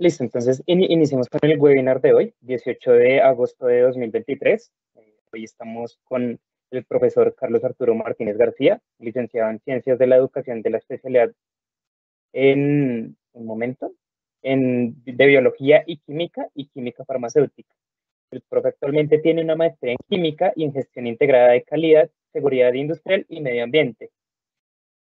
Listo, entonces iniciemos iniciamos con el webinar de hoy, 18 de agosto de 2023. Eh, hoy estamos con el profesor Carlos Arturo Martínez García, licenciado en Ciencias de la Educación de la especialidad en un momento, en, de Biología y Química y Química Farmacéutica. El profesor actualmente tiene una maestría en Química y en Gestión Integrada de Calidad, Seguridad Industrial y Medio Ambiente,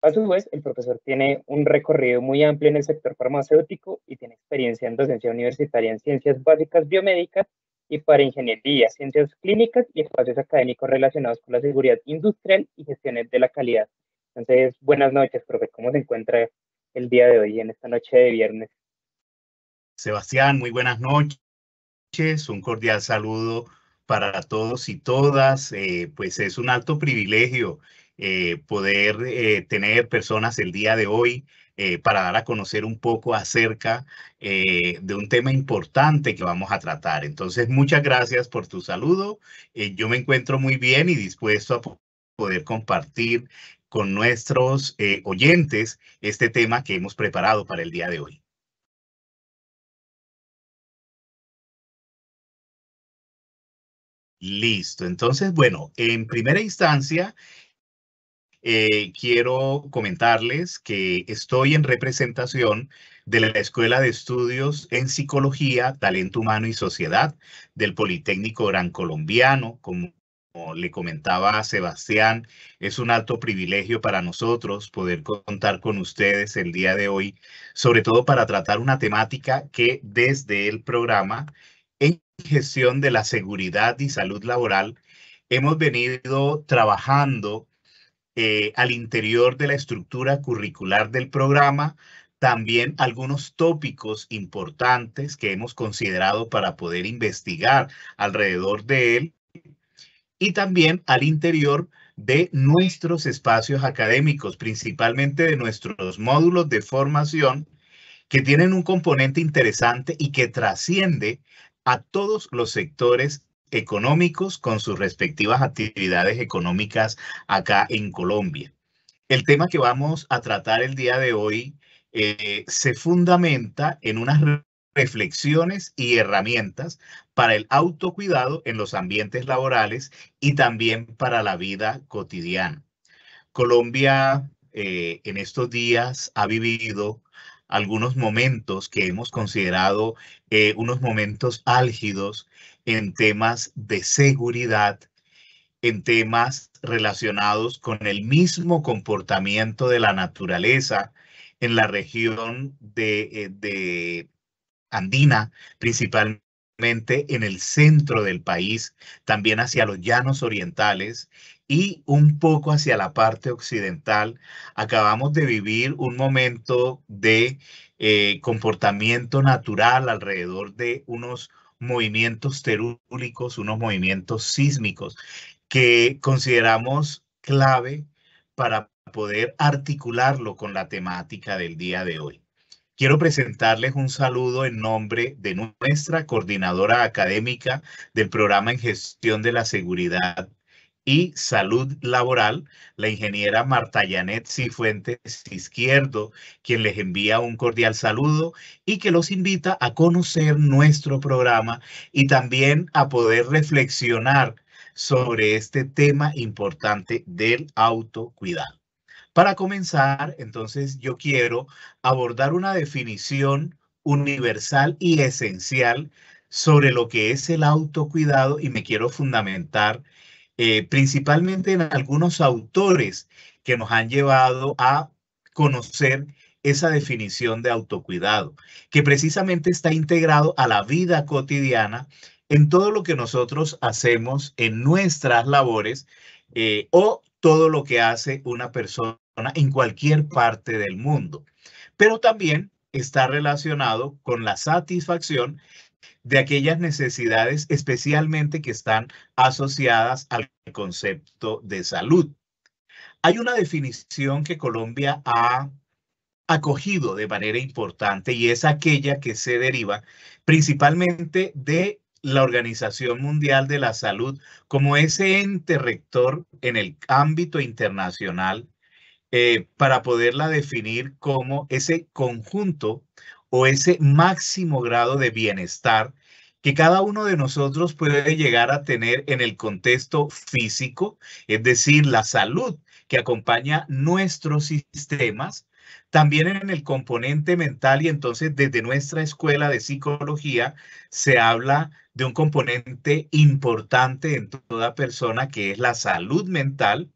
a su vez, el profesor tiene un recorrido muy amplio en el sector farmacéutico y tiene experiencia en docencia universitaria en ciencias básicas biomédicas y para ingeniería, ciencias clínicas y espacios académicos relacionados con la seguridad industrial y gestiones de la calidad. Entonces, buenas noches, profe. ¿Cómo se encuentra el día de hoy en esta noche de viernes? Sebastián, muy buenas noches. Un cordial saludo para todos y todas. Eh, pues es un alto privilegio eh, poder eh, tener personas el día de hoy eh, para dar a conocer un poco acerca de un tema importante que vamos a tratar. Entonces, muchas gracias por tu saludo. yo me encuentro muy bien y dispuesto a poder compartir con nuestros oyentes este tema que hemos preparado para el día de hoy. Listo. Entonces, bueno, en primera instancia, eh, quiero comentarles que estoy en representación de la Escuela de Estudios en Psicología, Talento Humano y Sociedad del Politécnico Gran Colombiano. Como le comentaba a Sebastián, es un alto privilegio para nosotros poder contar con ustedes el día de hoy, sobre todo para tratar una temática que desde el programa en gestión de la seguridad y salud laboral hemos venido trabajando eh, al interior de la estructura curricular del programa, también algunos tópicos importantes que hemos considerado para poder investigar alrededor de él y también al interior de nuestros espacios académicos, principalmente de nuestros módulos de formación que tienen un componente interesante y que trasciende a todos los sectores económicos con sus respectivas actividades económicas acá en Colombia. El tema que vamos a tratar el día de hoy eh, se fundamenta en unas reflexiones y herramientas para el autocuidado en los ambientes laborales y también para la vida cotidiana. Colombia eh, en estos días ha vivido algunos momentos que hemos considerado eh, unos momentos álgidos en temas de seguridad, en temas relacionados con el mismo comportamiento de la naturaleza en la región de, eh, de andina, principalmente en el centro del país, también hacia los llanos orientales y un poco hacia la parte occidental. Acabamos de vivir un momento de eh, comportamiento natural alrededor de unos movimientos terúlicos, unos movimientos sísmicos que consideramos clave para poder articularlo con la temática del día de hoy. Quiero presentarles un saludo en nombre de nuestra coordinadora académica del programa en gestión de la seguridad y Salud Laboral, la ingeniera Marta Janet Cifuentes Izquierdo, quien les envía un cordial saludo y que los invita a conocer nuestro programa y también a poder reflexionar sobre este tema importante del autocuidado. Para comenzar, entonces yo quiero abordar una definición universal y esencial sobre lo que es el autocuidado y me quiero fundamentar eh, principalmente en algunos autores que nos han llevado a conocer esa definición de autocuidado, que precisamente está integrado a la vida cotidiana en todo lo que nosotros hacemos en nuestras labores eh, o todo lo que hace una persona en cualquier parte del mundo. Pero también está relacionado con la satisfacción de aquellas necesidades especialmente que están asociadas al concepto de salud. Hay una definición que Colombia ha acogido de manera importante y es aquella que se deriva principalmente de la Organización Mundial de la Salud como ese ente rector en el ámbito internacional eh, para poderla definir como ese conjunto o ese máximo grado de bienestar que cada uno de nosotros puede llegar a tener en el contexto físico, es decir, la salud que acompaña nuestros sistemas, también en el componente mental y entonces desde nuestra escuela de psicología se habla de un componente importante en toda persona que es la salud mental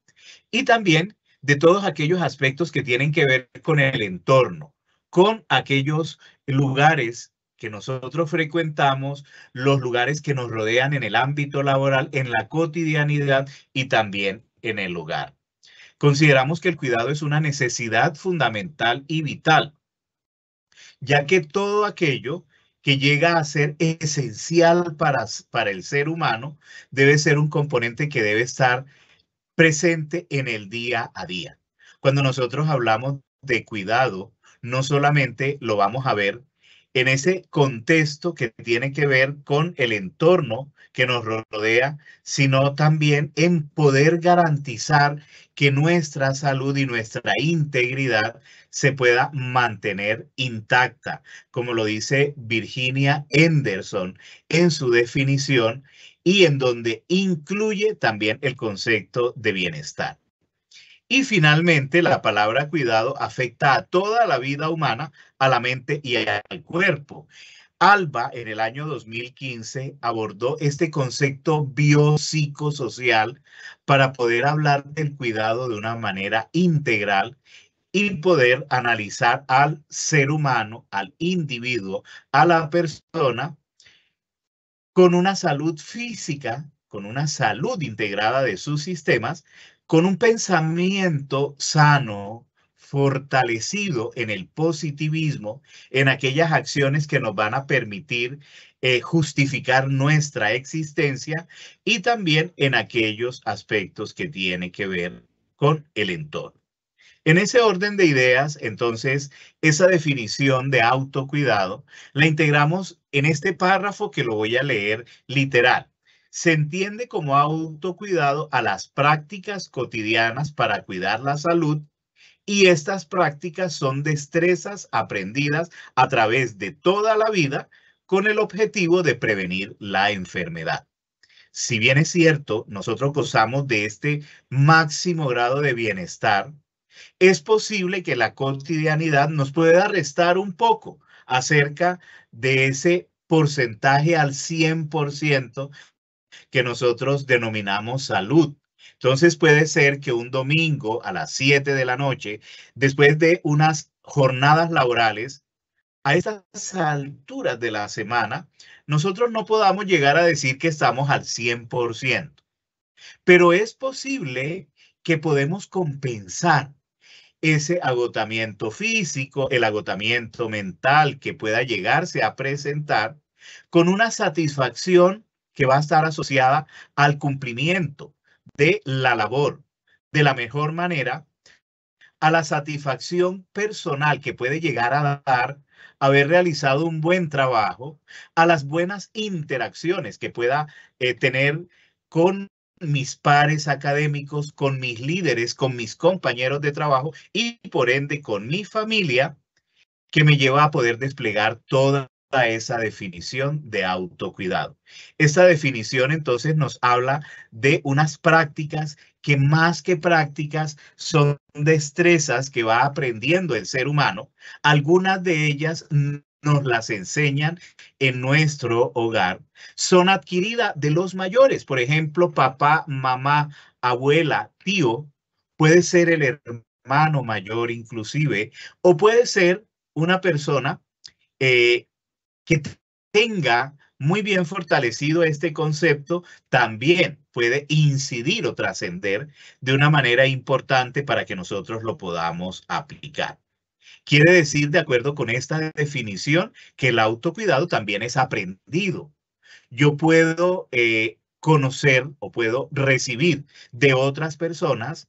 y también de todos aquellos aspectos que tienen que ver con el entorno, con aquellos lugares que nosotros frecuentamos, los lugares que nos rodean en el ámbito laboral, en la cotidianidad y también en el hogar. Consideramos que el cuidado es una necesidad fundamental y vital, ya que todo aquello que llega a ser esencial para, para el ser humano debe ser un componente que debe estar presente en el día a día. Cuando nosotros hablamos de cuidado, no solamente lo vamos a ver en ese contexto que tiene que ver con el entorno que nos rodea, sino también en poder garantizar que nuestra salud y nuestra integridad se pueda mantener intacta, como lo dice Virginia Henderson en su definición y en donde incluye también el concepto de bienestar. Y finalmente, la palabra cuidado afecta a toda la vida humana, a la mente y al cuerpo. Alba, en el año 2015, abordó este concepto biopsicosocial para poder hablar del cuidado de una manera integral y poder analizar al ser humano, al individuo, a la persona, con una salud física, con una salud integrada de sus sistemas, con un pensamiento sano, fortalecido en el positivismo, en aquellas acciones que nos van a permitir eh, justificar nuestra existencia y también en aquellos aspectos que tiene que ver con el entorno. En ese orden de ideas, entonces, esa definición de autocuidado la integramos en este párrafo que lo voy a leer literal se entiende como autocuidado a las prácticas cotidianas para cuidar la salud y estas prácticas son destrezas aprendidas a través de toda la vida con el objetivo de prevenir la enfermedad. Si bien es cierto, nosotros gozamos de este máximo grado de bienestar, es posible que la cotidianidad nos pueda restar un poco acerca de ese porcentaje al 100% que nosotros denominamos salud. Entonces puede ser que un domingo a las 7 de la noche, después de unas jornadas laborales, a estas alturas de la semana, nosotros no podamos llegar a decir que estamos al 100%. Pero es posible que podemos compensar ese agotamiento físico, el agotamiento mental que pueda llegarse a presentar con una satisfacción que va a estar asociada al cumplimiento de la labor de la mejor manera, a la satisfacción personal que puede llegar a dar haber realizado un buen trabajo, a las buenas interacciones que pueda eh, tener con mis pares académicos, con mis líderes, con mis compañeros de trabajo y por ende con mi familia, que me lleva a poder desplegar toda esa definición de autocuidado. Esta definición entonces nos habla de unas prácticas que más que prácticas son destrezas que va aprendiendo el ser humano. Algunas de ellas nos las enseñan en nuestro hogar. Son adquiridas de los mayores, por ejemplo, papá, mamá, abuela, tío, puede ser el hermano mayor inclusive, o puede ser una persona eh, que tenga muy bien fortalecido este concepto, también puede incidir o trascender de una manera importante para que nosotros lo podamos aplicar. Quiere decir, de acuerdo con esta definición, que el autocuidado también es aprendido. Yo puedo eh, conocer o puedo recibir de otras personas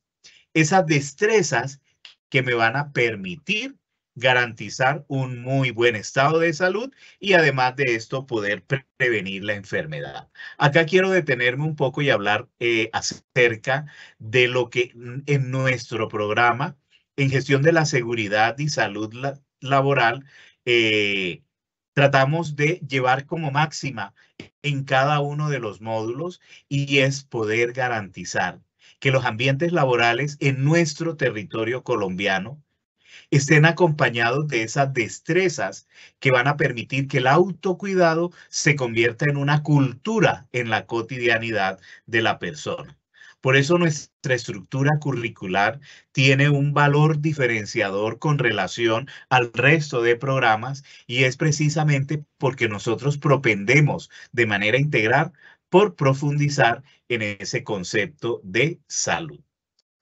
esas destrezas que me van a permitir garantizar un muy buen estado de salud y además de esto poder prevenir la enfermedad. Acá quiero detenerme un poco y hablar eh, acerca de lo que en nuestro programa en gestión de la seguridad y salud laboral eh, tratamos de llevar como máxima en cada uno de los módulos y es poder garantizar que los ambientes laborales en nuestro territorio colombiano estén acompañados de esas destrezas que van a permitir que el autocuidado se convierta en una cultura en la cotidianidad de la persona. Por eso nuestra estructura curricular tiene un valor diferenciador con relación al resto de programas y es precisamente porque nosotros propendemos de manera integral por profundizar en ese concepto de salud.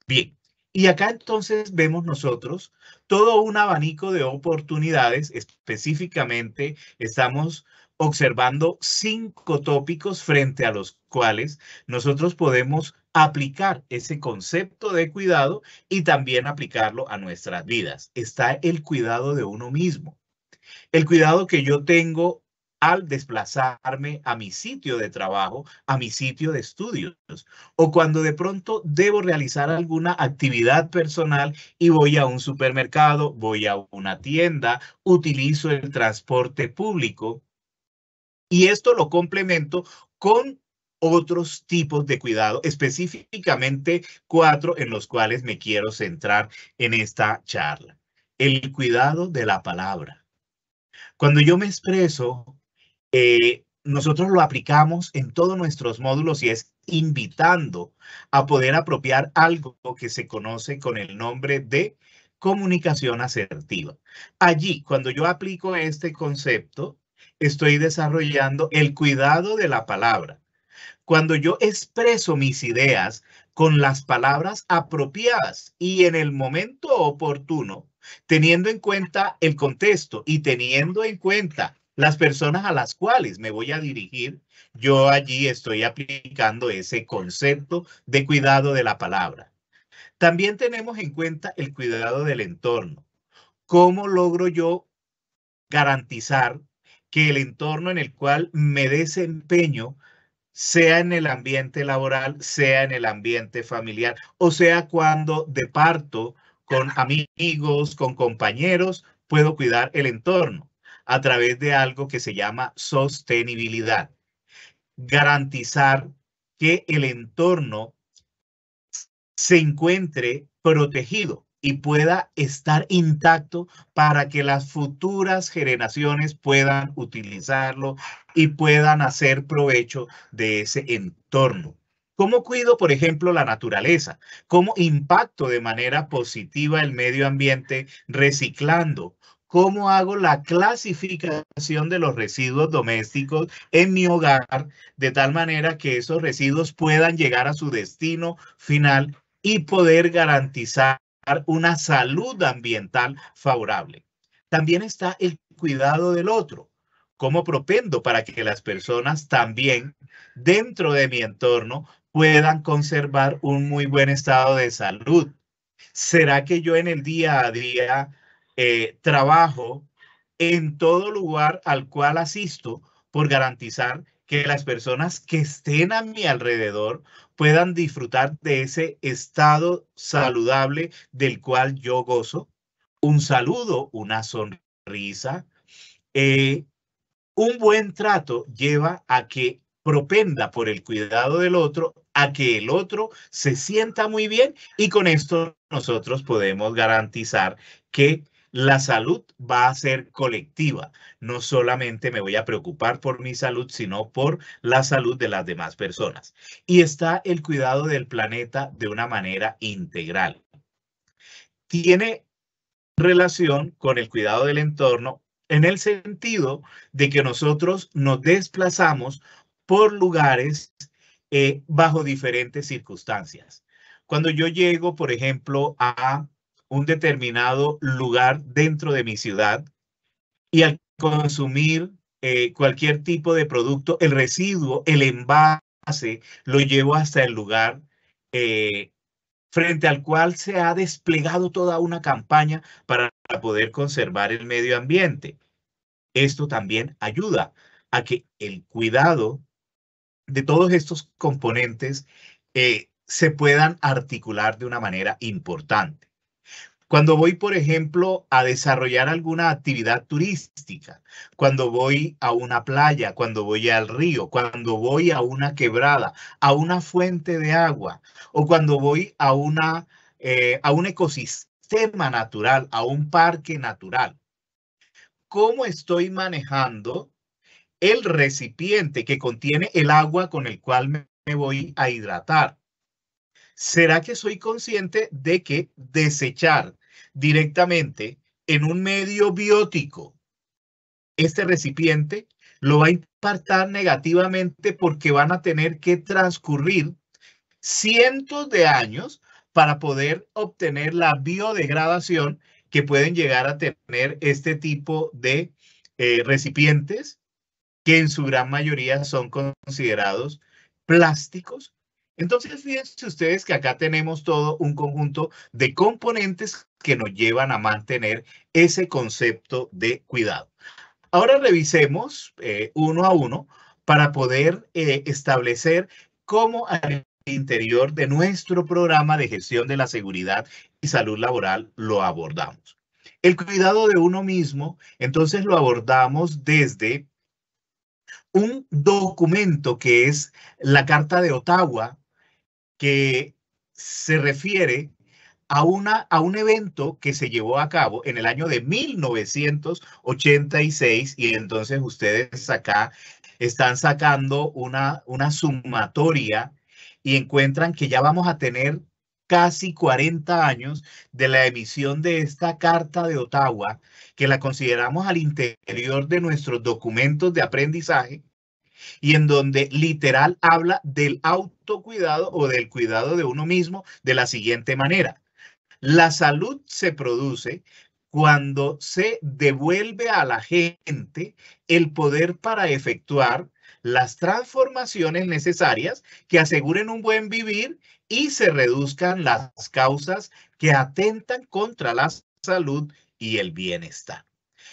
Bien, y acá entonces vemos nosotros todo un abanico de oportunidades. Específicamente, estamos observando cinco tópicos frente a los cuales nosotros podemos aplicar ese concepto de cuidado y también aplicarlo a nuestras vidas. Está el cuidado de uno mismo. El cuidado que yo tengo al desplazarme a mi sitio de trabajo, a mi sitio de estudios, o cuando de pronto debo realizar alguna actividad personal y voy a un supermercado, voy a una tienda, utilizo el transporte público. Y esto lo complemento con otros tipos de cuidado, específicamente cuatro en los cuales me quiero centrar en esta charla. El cuidado de la palabra. Cuando yo me expreso, eh, nosotros lo aplicamos en todos nuestros módulos y es invitando a poder apropiar algo que se conoce con el nombre de comunicación asertiva. Allí, cuando yo aplico este concepto, estoy desarrollando el cuidado de la palabra. Cuando yo expreso mis ideas con las palabras apropiadas y en el momento oportuno, teniendo en cuenta el contexto y teniendo en cuenta las personas a las cuales me voy a dirigir, yo allí estoy aplicando ese concepto de cuidado de la palabra. También tenemos en cuenta el cuidado del entorno. ¿Cómo logro yo garantizar que el entorno en el cual me desempeño, sea en el ambiente laboral, sea en el ambiente familiar, o sea cuando departo con amigos, con compañeros, puedo cuidar el entorno? a través de algo que se llama sostenibilidad. Garantizar que el entorno se encuentre protegido y pueda estar intacto para que las futuras generaciones puedan utilizarlo y puedan hacer provecho de ese entorno. ¿Cómo cuido, por ejemplo, la naturaleza? ¿Cómo impacto de manera positiva el medio ambiente reciclando? cómo hago la clasificación de los residuos domésticos en mi hogar, de tal manera que esos residuos puedan llegar a su destino final y poder garantizar una salud ambiental favorable. También está el cuidado del otro. ¿Cómo propendo para que las personas también dentro de mi entorno puedan conservar un muy buen estado de salud? ¿Será que yo en el día a día eh, trabajo en todo lugar al cual asisto por garantizar que las personas que estén a mi alrededor puedan disfrutar de ese estado saludable del cual yo gozo. Un saludo, una sonrisa. Eh, un buen trato lleva a que propenda por el cuidado del otro, a que el otro se sienta muy bien y con esto nosotros podemos garantizar que la salud va a ser colectiva. No solamente me voy a preocupar por mi salud, sino por la salud de las demás personas. Y está el cuidado del planeta de una manera integral. Tiene relación con el cuidado del entorno en el sentido de que nosotros nos desplazamos por lugares eh, bajo diferentes circunstancias. Cuando yo llego, por ejemplo, a un determinado lugar dentro de mi ciudad y al consumir eh, cualquier tipo de producto, el residuo, el envase, lo llevo hasta el lugar eh, frente al cual se ha desplegado toda una campaña para poder conservar el medio ambiente. Esto también ayuda a que el cuidado de todos estos componentes eh, se puedan articular de una manera importante. Cuando voy, por ejemplo, a desarrollar alguna actividad turística, cuando voy a una playa, cuando voy al río, cuando voy a una quebrada, a una fuente de agua o cuando voy a, una, eh, a un ecosistema natural, a un parque natural. ¿Cómo estoy manejando el recipiente que contiene el agua con el cual me voy a hidratar? ¿Será que soy consciente de que desechar directamente en un medio biótico, este recipiente lo va a impactar negativamente porque van a tener que transcurrir cientos de años para poder obtener la biodegradación que pueden llegar a tener este tipo de eh, recipientes que en su gran mayoría son considerados plásticos entonces, fíjense ustedes que acá tenemos todo un conjunto de componentes que nos llevan a mantener ese concepto de cuidado. Ahora revisemos eh, uno a uno para poder eh, establecer cómo al interior de nuestro programa de gestión de la seguridad y salud laboral lo abordamos. El cuidado de uno mismo, entonces lo abordamos desde un documento que es la Carta de Ottawa que se refiere a, una, a un evento que se llevó a cabo en el año de 1986 y entonces ustedes acá están sacando una, una sumatoria y encuentran que ya vamos a tener casi 40 años de la emisión de esta Carta de Ottawa, que la consideramos al interior de nuestros documentos de aprendizaje y en donde literal habla del autocuidado o del cuidado de uno mismo de la siguiente manera. La salud se produce cuando se devuelve a la gente el poder para efectuar las transformaciones necesarias que aseguren un buen vivir y se reduzcan las causas que atentan contra la salud y el bienestar.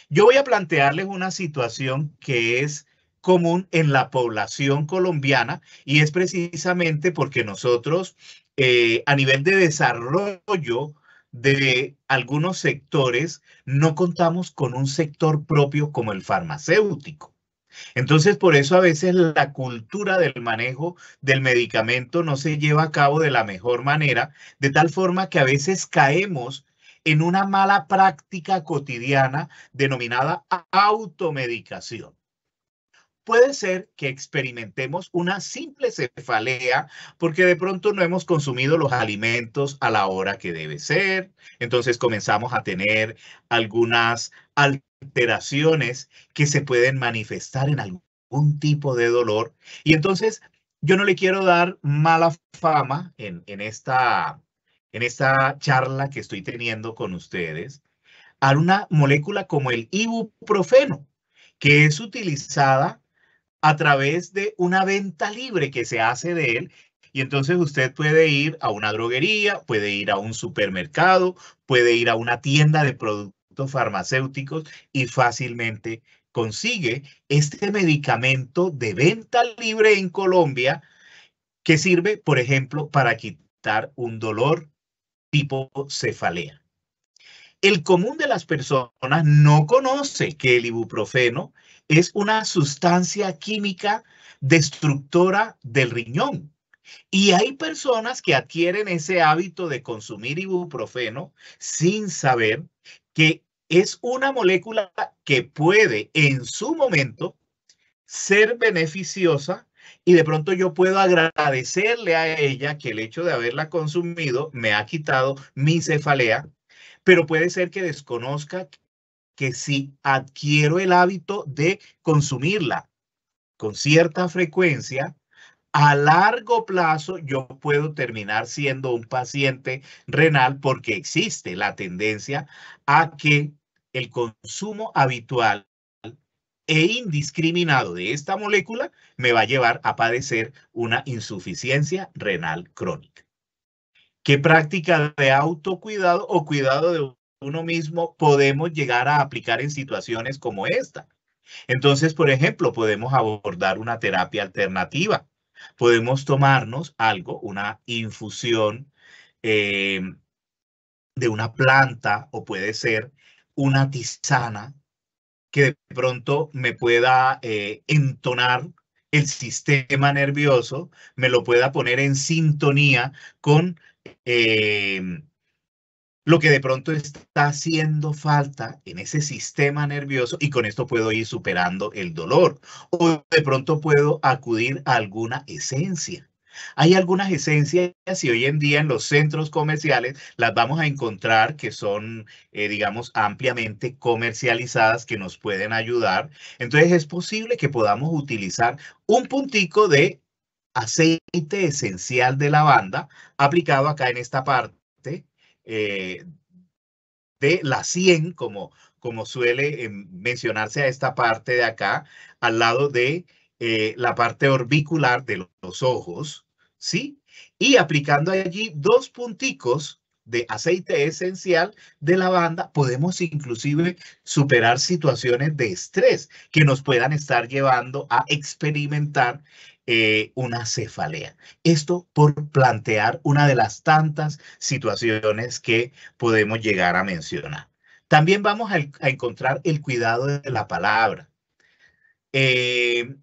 Yo voy a plantearles una situación que es común en la población colombiana y es precisamente porque nosotros eh, a nivel de desarrollo de algunos sectores no contamos con un sector propio como el farmacéutico. Entonces, por eso a veces la cultura del manejo del medicamento no se lleva a cabo de la mejor manera, de tal forma que a veces caemos en una mala práctica cotidiana denominada automedicación puede ser que experimentemos una simple cefalea porque de pronto no hemos consumido los alimentos a la hora que debe ser. Entonces comenzamos a tener algunas alteraciones que se pueden manifestar en algún tipo de dolor. Y entonces yo no le quiero dar mala fama en, esta, en esta charla que estoy teniendo con ustedes a una molécula como el ibuprofeno, que es utilizada a través de una venta libre que se hace de él. Y entonces usted puede ir a una droguería, puede ir a un supermercado, puede ir a una tienda de productos farmacéuticos y fácilmente consigue este medicamento de venta libre en Colombia que sirve, por ejemplo, para quitar un dolor tipo cefalea. El común de las personas no conoce que el ibuprofeno es una sustancia química destructora del riñón. Y hay personas que adquieren ese hábito de consumir ibuprofeno sin saber que es una molécula que puede en su momento ser beneficiosa y de pronto yo puedo agradecerle a ella que el hecho de haberla consumido me ha quitado mi cefalea, pero puede ser que desconozca que si adquiero el hábito de consumirla con cierta frecuencia, a largo plazo yo puedo terminar siendo un paciente renal porque existe la tendencia a que el consumo habitual e indiscriminado de esta molécula me va a llevar a padecer una insuficiencia renal crónica. ¿Qué práctica de autocuidado o cuidado de uno mismo podemos llegar a aplicar en situaciones como esta. Entonces, por ejemplo, podemos abordar una terapia alternativa. Podemos tomarnos algo, una infusión eh, de una planta o puede ser una tisana que de pronto me pueda eh, entonar el sistema nervioso, me lo pueda poner en sintonía con eh, lo que de pronto está haciendo falta en ese sistema nervioso y con esto puedo ir superando el dolor o de pronto puedo acudir a alguna esencia. Hay algunas esencias y hoy en día en los centros comerciales las vamos a encontrar que son, eh, digamos, ampliamente comercializadas que nos pueden ayudar. Entonces es posible que podamos utilizar un puntico de aceite esencial de lavanda aplicado acá en esta parte eh, de la 100, como, como suele em, mencionarse a esta parte de acá, al lado de eh, la parte orbicular de los ojos, ¿sí? Y aplicando allí dos punticos de aceite esencial de lavanda, podemos inclusive superar situaciones de estrés que nos puedan estar llevando a experimentar eh, una cefalea. Esto por plantear una de las tantas situaciones que podemos llegar a mencionar. También vamos a, encontrar el cuidado de la palabra. Eh,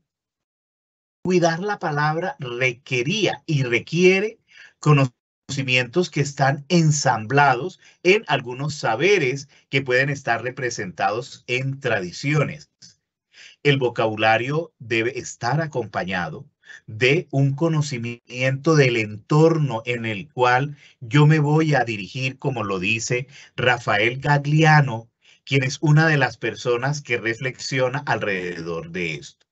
cuidar la palabra requería y requiere conocimientos que están ensamblados en algunos saberes que pueden estar representados en tradiciones. El vocabulario debe estar acompañado de un conocimiento del entorno en el cual yo me voy a dirigir, como lo dice Rafael Gagliano, quien es una de las personas que reflexiona alrededor de esto.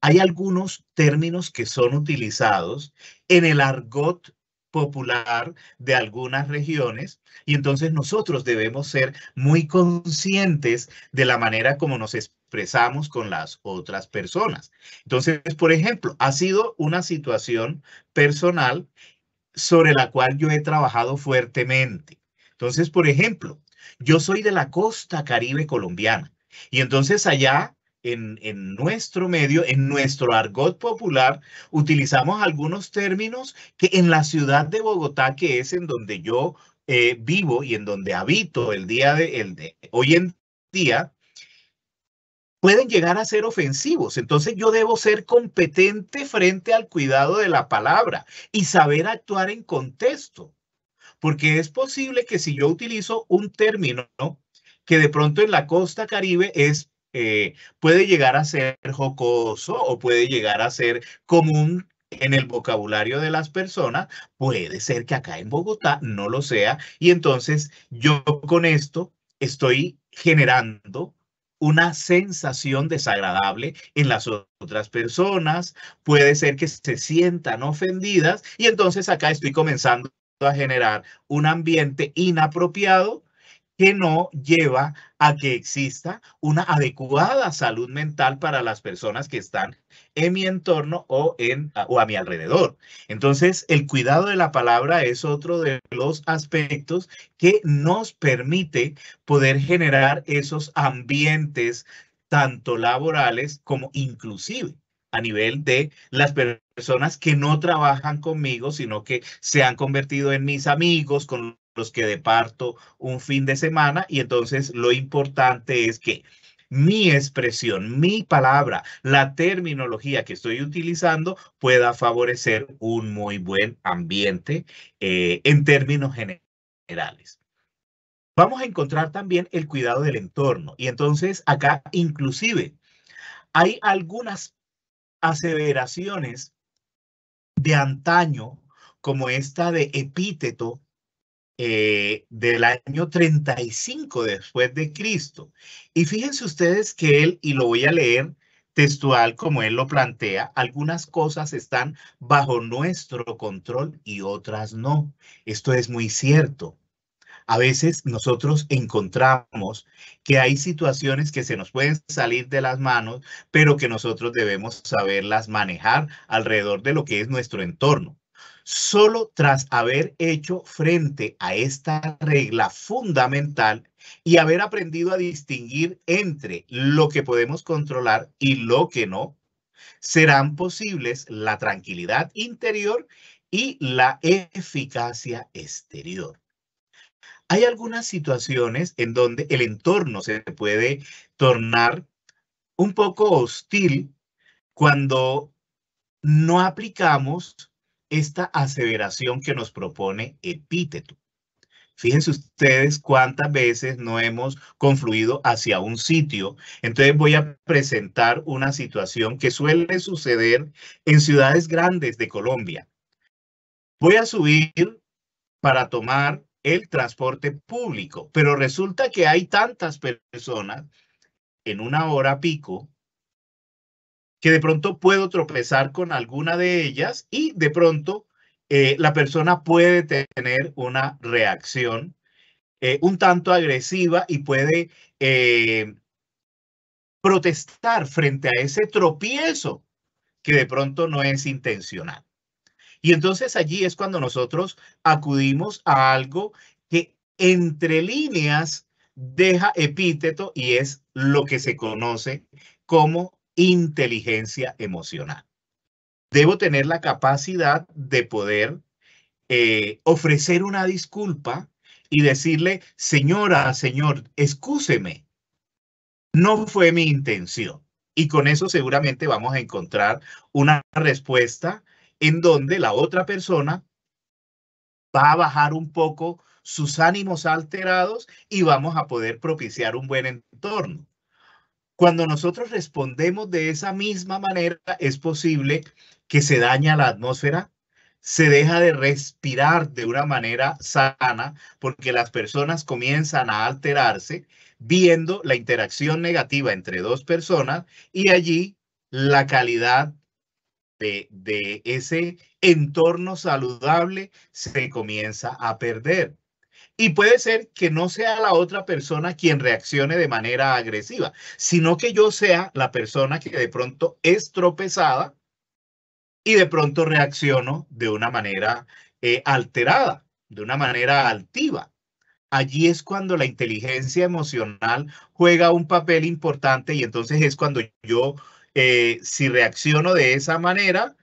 Hay algunos términos que son utilizados en el argot popular de algunas regiones y entonces nosotros debemos ser muy conscientes de la manera como nos expresamos expresamos con las otras personas. Entonces, por ejemplo, ha sido una situación personal sobre la cual yo he trabajado fuertemente. Entonces, por ejemplo, yo soy de la costa caribe colombiana y entonces allá en, en, nuestro medio, en nuestro argot popular, utilizamos algunos términos que en la ciudad de Bogotá, que es en donde yo eh, vivo y en donde habito el día de, el de hoy en día, pueden llegar a ser ofensivos. Entonces yo debo ser competente frente al cuidado de la palabra y saber actuar en contexto. Porque es posible que si yo utilizo un término que de pronto en la costa caribe es, eh, puede llegar a ser jocoso o puede llegar a ser común en el vocabulario de las personas, puede ser que acá en Bogotá no lo sea. Y entonces yo con esto estoy generando una sensación desagradable en las otras personas, puede ser que se sientan ofendidas y entonces acá estoy comenzando a generar un ambiente inapropiado que no lleva a que exista una adecuada salud mental para las personas que están en mi entorno o, en, o a mi alrededor. Entonces, el cuidado de la palabra es otro de los aspectos que nos permite poder generar esos ambientes tanto laborales como inclusive a nivel de las personas que no trabajan conmigo, sino que se han convertido en mis amigos, con que departo un fin de semana y entonces lo importante es que mi expresión, mi palabra, la terminología que estoy utilizando pueda favorecer un muy buen ambiente eh, en términos generales. Vamos a encontrar también el cuidado del entorno y entonces acá inclusive hay algunas aseveraciones de antaño como esta de epíteto eh, del año 35 después de Cristo. Y fíjense ustedes que él, y lo voy a leer textual como él lo plantea, algunas cosas están bajo nuestro control y otras no. Esto es muy cierto. A veces nosotros encontramos que hay situaciones que se nos pueden salir de las manos, pero que nosotros debemos saberlas manejar alrededor de lo que es nuestro entorno solo tras haber hecho frente a esta regla fundamental y haber aprendido a distinguir entre lo que podemos controlar y lo que no, serán posibles la tranquilidad interior y la eficacia exterior. Hay algunas situaciones en donde el entorno se puede tornar un poco hostil cuando no aplicamos esta aseveración que nos propone Epíteto. Fíjense ustedes cuántas veces no hemos confluido hacia un sitio. Entonces voy a presentar una situación que suele suceder en ciudades grandes de Colombia. Voy a subir para tomar el transporte público, pero resulta que hay tantas personas en una hora pico que de pronto puedo tropezar con alguna de ellas y de pronto eh, la persona puede tener una reacción eh, un tanto agresiva y puede eh, protestar frente a ese tropiezo que de pronto no es intencional. Y entonces allí es cuando nosotros acudimos a algo que entre líneas deja epíteto y es lo que se conoce como inteligencia emocional. Debo tener la capacidad de poder eh, ofrecer una disculpa y decirle, señora, señor, excúseme. No fue mi intención. Y con eso seguramente vamos a encontrar una respuesta en donde la otra persona va a bajar un poco sus ánimos alterados y vamos a poder propiciar un buen entorno. Cuando nosotros respondemos de esa misma manera, es posible que se daña la atmósfera, se deja de respirar de una manera sana, porque las personas comienzan a alterarse viendo la interacción negativa entre dos personas y allí la calidad de, de ese entorno saludable se comienza a perder. Y puede ser que no sea la otra persona quien reaccione de manera agresiva, sino que yo sea la persona que de pronto es tropezada y de pronto reacciono de una manera eh, alterada, de una manera altiva. Allí es cuando la inteligencia emocional juega un papel importante y entonces es cuando yo, eh, si reacciono de esa manera,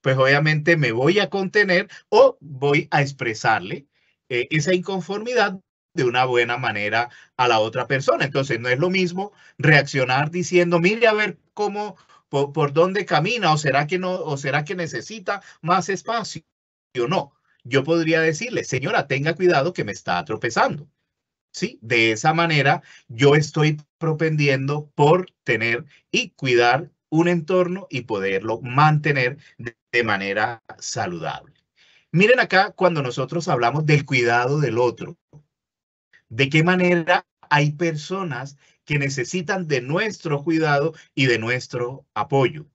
pues obviamente me voy a contener o voy a expresarle eh, esa inconformidad de una buena manera a la otra persona. Entonces, no es lo mismo reaccionar diciendo, mire, a ver cómo, por, por dónde camina, o será que no, o será que necesita más espacio. o no, yo podría decirle, señora, tenga cuidado que me está tropezando. ¿Sí? De esa manera yo estoy propendiendo por tener y cuidar un entorno y poderlo mantener de manera saludable. Miren acá cuando nosotros hablamos del cuidado del otro. ¿De qué manera hay personas que necesitan de nuestro cuidado y de nuestro apoyo?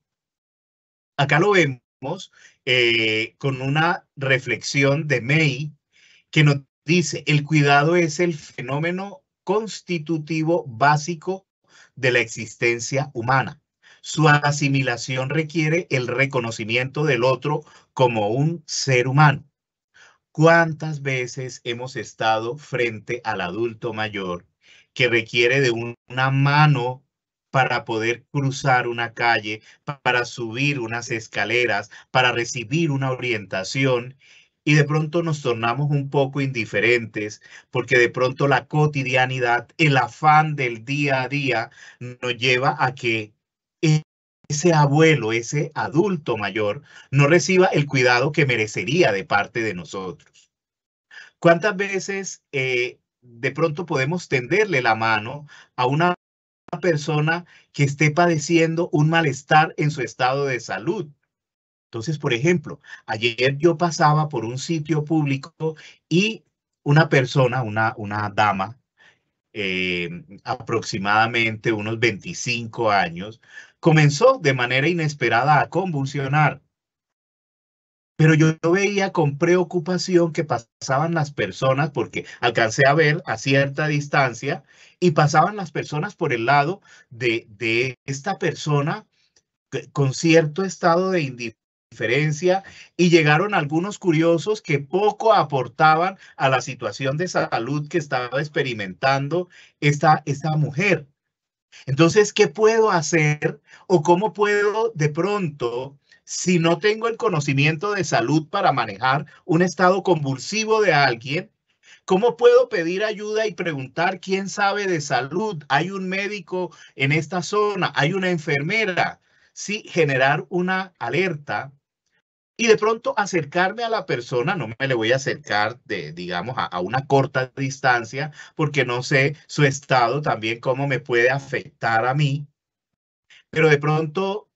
Acá lo vemos eh, con una reflexión de May que nos dice, el cuidado es el fenómeno constitutivo básico de la existencia humana. Su asimilación requiere el reconocimiento del otro como un ser humano. ¿Cuántas veces hemos estado frente al adulto mayor que requiere de una mano para poder cruzar una calle, para subir unas escaleras, para recibir una orientación y de pronto nos tornamos un poco indiferentes porque de pronto la cotidianidad, el afán del día a día nos lleva a que ese abuelo, ese adulto mayor, no reciba el cuidado que merecería de parte de nosotros. ¿Cuántas veces eh, de pronto podemos tenderle la mano a una persona que esté padeciendo un malestar en su estado de salud? Entonces, por ejemplo, ayer yo pasaba por un sitio público y una persona, una, una dama, eh, aproximadamente unos 25 años, comenzó de manera inesperada a convulsionar. Pero yo veía con preocupación que pasaban las personas, porque alcancé a ver a cierta distancia, y pasaban las personas por el lado de, de esta persona con cierto estado de indiferencia, y llegaron algunos curiosos que poco aportaban a la situación de salud que estaba experimentando esta, esta mujer. Entonces, ¿qué puedo hacer o cómo puedo de pronto, si no tengo el conocimiento de salud para manejar un estado convulsivo de alguien, ¿Cómo puedo pedir ayuda y preguntar quién sabe de salud? ¿Hay un médico en esta zona? ¿Hay una enfermera? Sí, generar una alerta y de pronto acercarme a la persona, no me le voy a acercar de, digamos, a, una corta distancia, porque no sé su estado también, cómo me puede afectar a mí, pero de pronto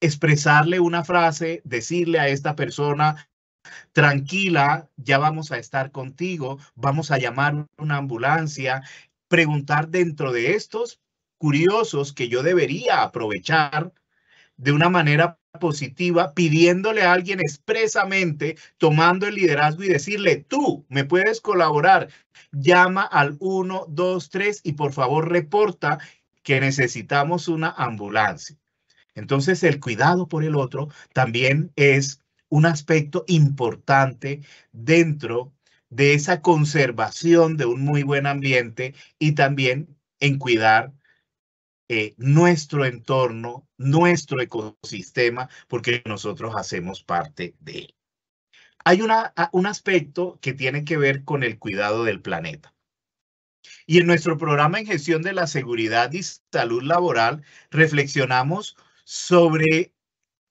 expresarle una frase, decirle a esta persona, tranquila, ya vamos a estar contigo, vamos a llamar una ambulancia, preguntar dentro de estos curiosos que yo debería aprovechar de una manera positiva, pidiéndole a alguien expresamente, tomando el liderazgo y decirle, tú me puedes colaborar, llama al 123 y por favor reporta que necesitamos una ambulancia. Entonces el cuidado por el otro también es un aspecto importante dentro de esa conservación de un muy buen ambiente y también en cuidar eh, nuestro entorno, nuestro ecosistema, porque nosotros hacemos parte de él. Hay un aspecto que tiene que ver con el cuidado del planeta. Y en nuestro programa en gestión de la seguridad y salud laboral reflexionamos sobre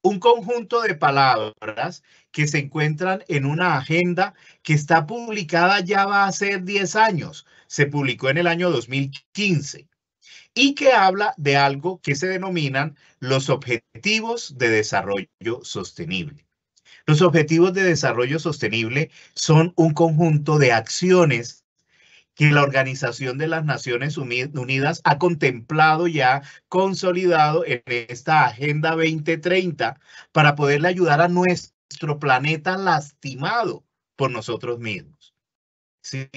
un conjunto de palabras que se encuentran en una agenda que está publicada ya va a ser 10 años. Se publicó en el año 2015 y que habla de algo que se denominan los objetivos de desarrollo sostenible. Los objetivos de desarrollo sostenible son un conjunto de acciones que la Organización de las Naciones Unidas ha contemplado ya consolidado en esta Agenda 2030 para poderle ayudar a nuestro planeta lastimado por nosotros mismos. ¿Sí?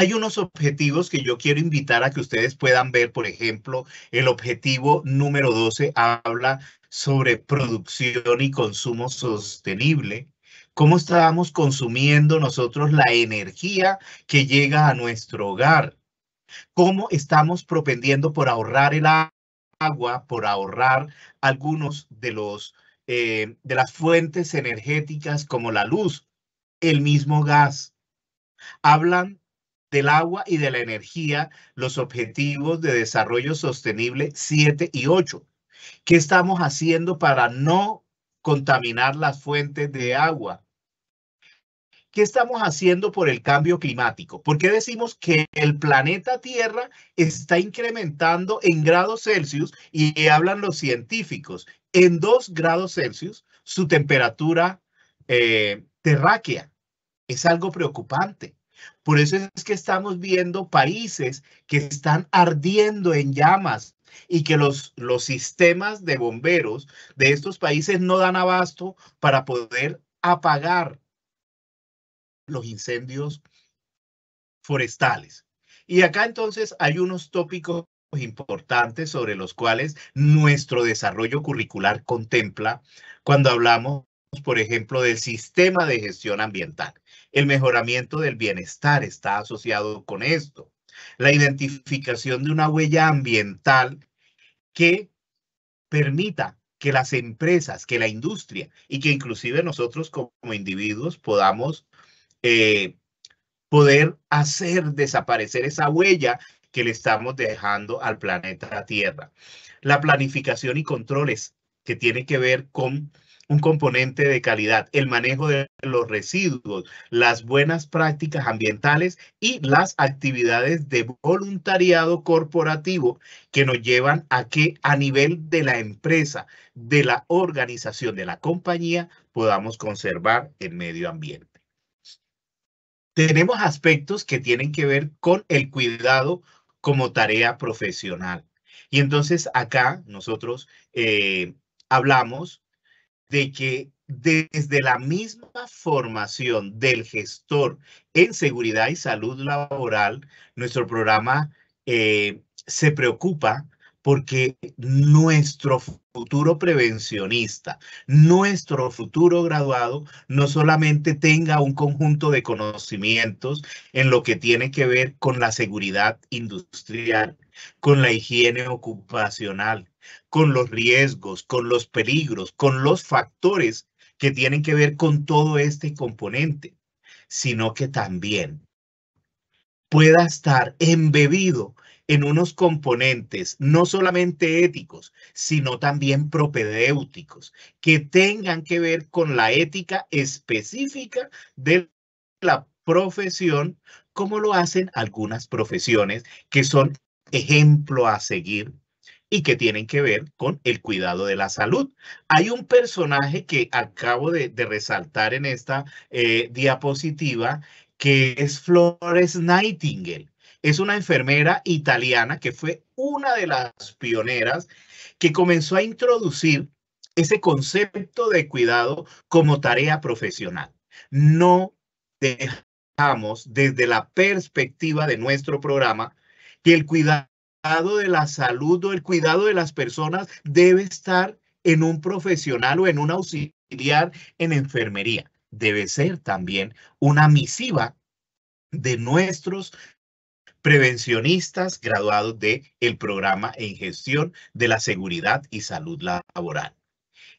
hay unos objetivos que yo quiero invitar a que ustedes puedan ver. Por ejemplo, el objetivo número 12 habla sobre producción y consumo sostenible. Cómo estábamos consumiendo nosotros la energía que llega a nuestro hogar. Cómo estamos propendiendo por ahorrar el agua, por ahorrar algunos de los eh, de las fuentes energéticas como la luz, el mismo gas. Hablan del agua y de la energía, los objetivos de desarrollo sostenible 7 y 8. ¿Qué estamos haciendo para no contaminar las fuentes de agua? ¿Qué estamos haciendo por el cambio climático? ¿Por qué decimos que el planeta Tierra está incrementando en grados Celsius y hablan los científicos en 2 grados Celsius su temperatura eh, terráquea? Es algo preocupante. Por eso es que estamos viendo países que están ardiendo en llamas y que los, los sistemas de bomberos de estos países no dan abasto para poder apagar los incendios forestales. Y acá entonces hay unos tópicos importantes sobre los cuales nuestro desarrollo curricular contempla cuando hablamos, por ejemplo, del sistema de gestión ambiental. El mejoramiento del bienestar está asociado con esto. La identificación de una huella ambiental que permita que las empresas, que la industria y que inclusive nosotros como individuos podamos eh, poder hacer desaparecer esa huella que le estamos dejando al planeta Tierra. La planificación y controles que tiene que ver con un componente de calidad, el manejo de los residuos, las buenas prácticas ambientales y las actividades de voluntariado corporativo que nos llevan a que a nivel de la empresa, de la organización, de la compañía, podamos conservar el medio ambiente tenemos aspectos que tienen que ver con el cuidado como tarea profesional. Y entonces acá nosotros eh, hablamos de que desde la misma formación del gestor en seguridad y salud laboral, nuestro programa eh, se preocupa porque nuestro futuro prevencionista, nuestro futuro graduado, no solamente tenga un conjunto de conocimientos en lo que tiene que ver con la seguridad industrial, con la higiene ocupacional, con los riesgos, con los peligros, con los factores que tienen que ver con todo este componente, sino que también pueda estar embebido en unos componentes no solamente éticos, sino también propedéuticos, que tengan que ver con la ética específica de la profesión, como lo hacen algunas profesiones que son ejemplo a seguir y que tienen que ver con el cuidado de la salud. Hay un personaje que acabo de, resaltar en esta eh, diapositiva, que es Flores Nightingale es una enfermera italiana que fue una de las pioneras que comenzó a introducir ese concepto de cuidado como tarea profesional. No dejamos desde la perspectiva de nuestro programa que el cuidado de la salud o el cuidado de las personas debe estar en un profesional o en un auxiliar en enfermería. Debe ser también una misiva de nuestros prevencionistas graduados del el programa en gestión de la seguridad y salud laboral.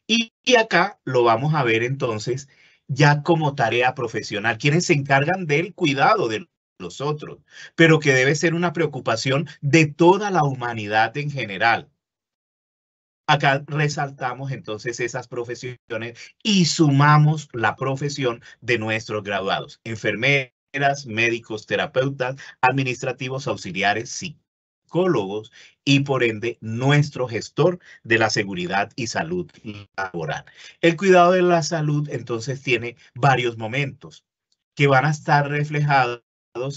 Y, y acá lo vamos a ver entonces ya como tarea profesional, quienes se encargan del cuidado de los otros, pero que debe ser una preocupación de toda la humanidad en general. Acá resaltamos entonces esas profesiones y sumamos la profesión de nuestros graduados, enfermeros, médicos, terapeutas, administrativos auxiliares, psicólogos y por ende nuestro gestor de la seguridad y salud laboral. El cuidado de la salud entonces tiene varios momentos que van a estar reflejados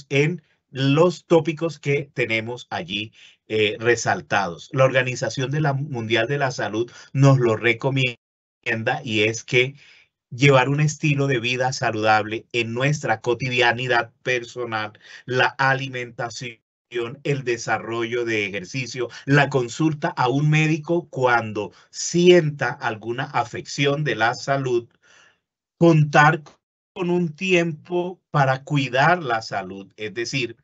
en los tópicos que tenemos allí eh, resaltados. La Organización Mundial de la Salud nos lo recomienda y es que llevar un estilo de vida saludable en nuestra cotidianidad personal, la alimentación el desarrollo de ejercicio, la consulta a un médico cuando sienta alguna afección de la salud, contar con un tiempo para cuidar la salud, es decir,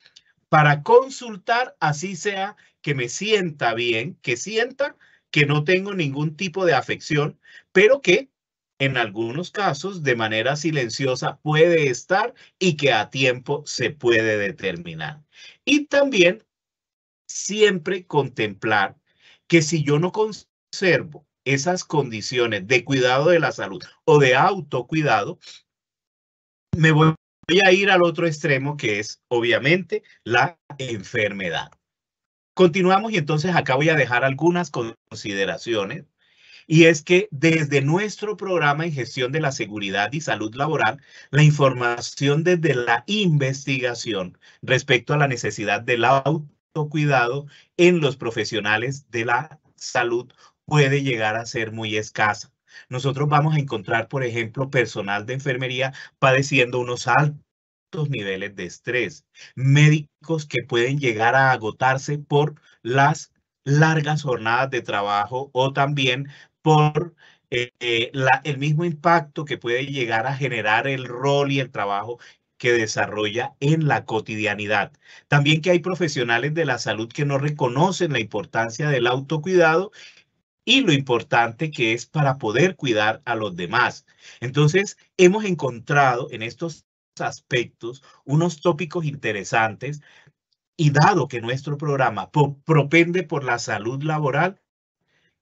para consultar, así sea que me sienta bien, que sienta que no tengo ningún tipo de afección, pero que en algunos casos de manera silenciosa puede estar y que a tiempo se puede determinar. Y también siempre contemplar que si yo no conservo esas condiciones de cuidado de la salud o de autocuidado, me voy a ir al otro extremo que es obviamente la enfermedad. Continuamos y entonces acá voy a dejar algunas consideraciones y es que desde nuestro programa en gestión de la seguridad y salud laboral, la información desde la investigación respecto a la necesidad del autocuidado en los profesionales de la salud puede llegar a ser muy escasa. Nosotros vamos a encontrar, por ejemplo, personal de enfermería padeciendo unos altos niveles de estrés, médicos que pueden llegar a agotarse por las largas jornadas de trabajo o también por eh, eh, el mismo impacto que puede llegar a generar el rol y el trabajo que desarrolla en la cotidianidad. También que hay profesionales de la salud que no reconocen la importancia del autocuidado y lo importante que es para poder cuidar a los demás. Entonces, hemos encontrado en estos aspectos unos tópicos interesantes y dado que nuestro programa propende por la salud laboral,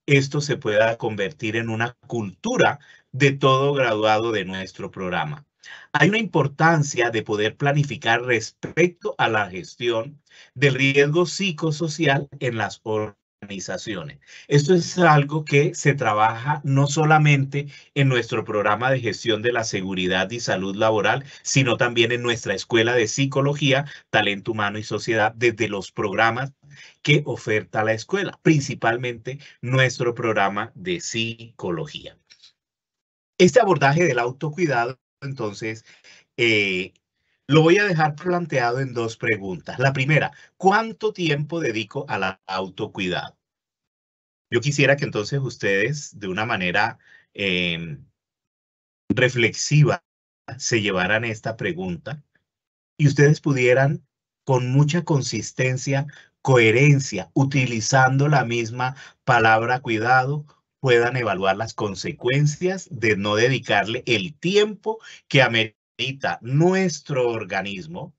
esto se pueda convertir en una cultura de todo graduado de nuestro programa. Hay una importancia de poder planificar respecto a la gestión del riesgo psicosocial en las organizaciones. Esto es algo que se trabaja no solamente en nuestro programa de gestión de la seguridad y salud laboral, sino también en nuestra escuela de psicología, talento humano y sociedad desde los programas que oferta la escuela, principalmente nuestro programa de psicología. Este abordaje del autocuidado, entonces, eh, lo voy a dejar planteado en dos preguntas. La primera, ¿cuánto tiempo dedico al autocuidado? Yo quisiera que entonces ustedes, de una manera em, reflexiva, se llevaran esta pregunta y ustedes pudieran con mucha consistencia coherencia, utilizando la misma palabra cuidado, puedan evaluar las consecuencias de no dedicarle el tiempo que amerita nuestro organismo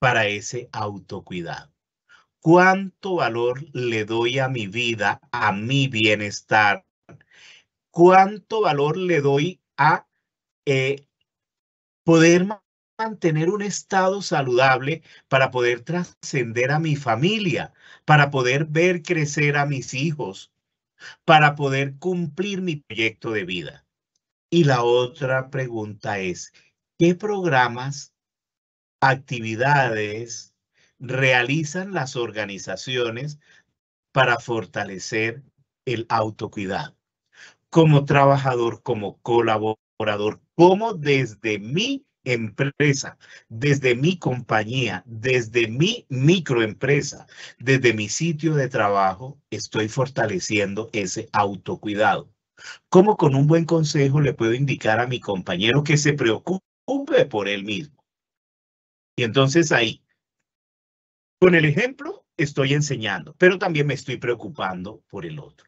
para ese autocuidado. ¿Cuánto valor le doy a mi vida, a mi bienestar? ¿Cuánto valor le doy a eh, poder poder mantener un estado saludable para poder trascender a mi familia, para poder ver crecer a mis hijos, para poder cumplir mi proyecto de vida. Y la otra pregunta es, ¿qué programas, actividades realizan las organizaciones para fortalecer el autocuidado? Como trabajador, como colaborador, como desde mi empresa, desde mi compañía, desde mi microempresa, desde mi sitio de trabajo, estoy fortaleciendo ese autocuidado. ¿Cómo con un buen consejo le puedo indicar a mi compañero que se preocupe por él mismo? Y entonces ahí, con el ejemplo, estoy enseñando, pero también me estoy preocupando por el otro.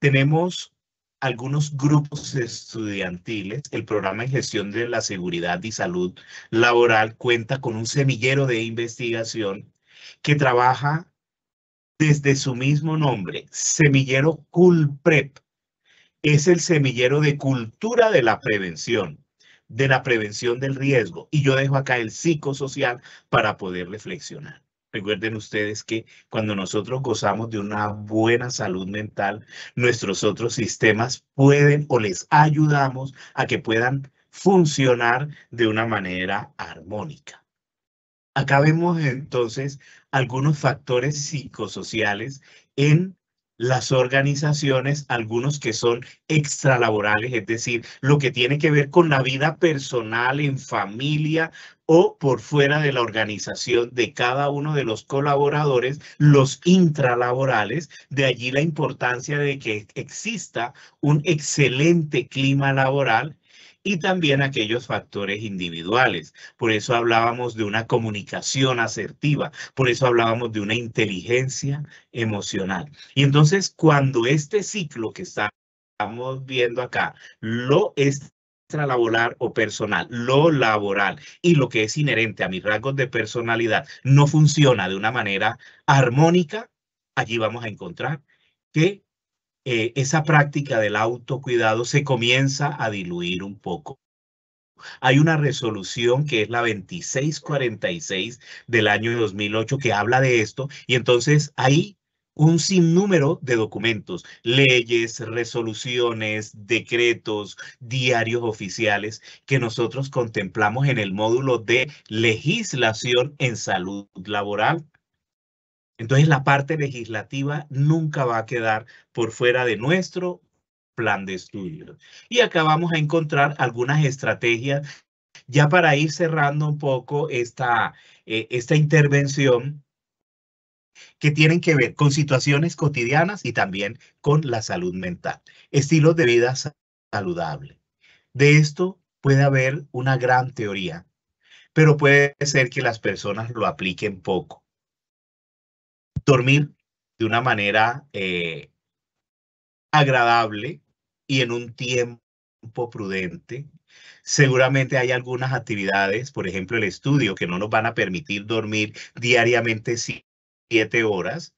Tenemos algunos grupos estudiantiles, el programa de gestión de la seguridad y salud laboral cuenta con un semillero de investigación que trabaja desde su mismo nombre, semillero CULPREP. Es el semillero de cultura de la prevención, de la prevención del riesgo. Y yo dejo acá el psicosocial para poder reflexionar. Recuerden ustedes que cuando nosotros gozamos de una buena salud mental, nuestros otros sistemas pueden o les ayudamos a que puedan funcionar de una manera armónica. Acá vemos entonces algunos factores psicosociales en las organizaciones, algunos que son extralaborales, es decir, lo que tiene que ver con la vida personal, en familia, o por fuera de la organización de cada uno de los colaboradores, los intralaborales, de allí la importancia de que exista un excelente clima laboral y también aquellos factores individuales. Por eso hablábamos de una comunicación asertiva, por eso hablábamos de una inteligencia emocional. Y entonces cuando este ciclo que estamos viendo acá lo es laboral o personal, lo laboral y lo que es inherente a mis rasgos de personalidad no funciona de una manera armónica, allí vamos a encontrar que eh, esa práctica del autocuidado se comienza a diluir un poco. Hay una resolución que es la 2646 del año 2008 que habla de esto y entonces ahí un sinnúmero de documentos, leyes, resoluciones, decretos, diarios oficiales que nosotros contemplamos en el módulo de legislación en salud laboral. Entonces la parte legislativa nunca va a quedar por fuera de nuestro plan de estudio. Y acá vamos a encontrar algunas estrategias ya para ir cerrando un poco esta, eh, esta intervención que tienen que ver con situaciones cotidianas y también con la salud mental. Estilos de vida saludable. De esto puede haber una gran teoría, pero puede ser que las personas lo apliquen poco. Dormir de una manera eh, agradable y en un tiempo prudente. Seguramente hay algunas actividades, por ejemplo el estudio, que no nos van a permitir dormir diariamente sin siete horas,